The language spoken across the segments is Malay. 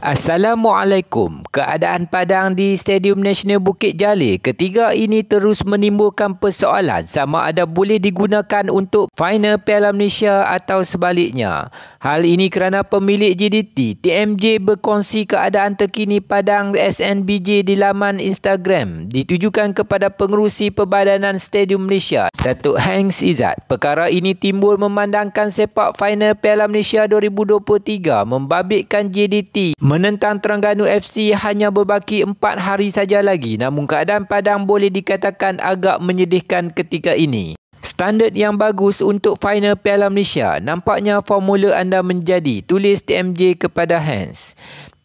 Assalamualaikum. Keadaan padang di Stadium Nasional Bukit Jalil ketiga ini terus menimbulkan persoalan sama ada boleh digunakan untuk final Piala Malaysia atau sebaliknya. Hal ini kerana pemilik JDT, TMJ berkongsi keadaan terkini padang SNBJ di laman Instagram ditujukan kepada pengurusi perbadanan Stadium Malaysia Datuk Hans Izzat, perkara ini timbul memandangkan sepak final Piala Malaysia 2023 membabitkan JDT menentang Terengganu FC hanya berbaki 4 hari saja lagi namun keadaan padang boleh dikatakan agak menyedihkan ketika ini. Standard yang bagus untuk final Piala Malaysia, nampaknya formula anda menjadi, tulis TMJ kepada Hans.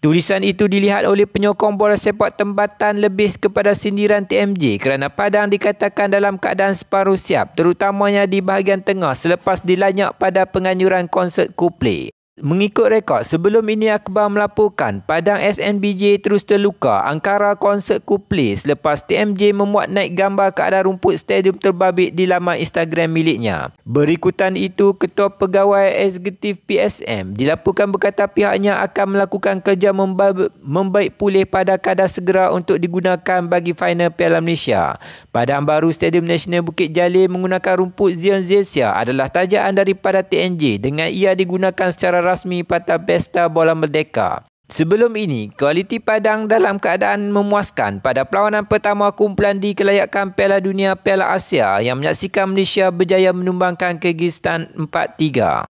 Tulisan itu dilihat oleh penyokong bola sepak tempatan lebih kepada sindiran TMJ kerana Padang dikatakan dalam keadaan separuh siap terutamanya di bahagian tengah selepas dilanyak pada penganjuran konsert Kuplik. Mengikut rekod, sebelum ini Akbar melaporkan Padang SNBJ terus terluka, Angkara konsert ku play selepas TMJ memuat naik gambar keadaan rumput stadium terbabit di laman Instagram miliknya. Berikutan itu, Ketua Pegawai Eksekutif PSM dilaporkan berkata pihaknya akan melakukan kerja memba- membaik pulih pada kadar segera untuk digunakan bagi final Piala Malaysia. Padang baru Stadium Nasional Bukit Jalil menggunakan rumput Zion Zesia adalah tajaan daripada TNJ dengan ia digunakan secara rasmi Patah Pesta Bola Merdeka. Sebelum ini, kualiti Padang dalam keadaan memuaskan pada perlawanan pertama kumpulan di kelayakan Piala Dunia Piala Asia yang menyaksikan Malaysia berjaya menumbangkan Kyrgyzstan 4-3.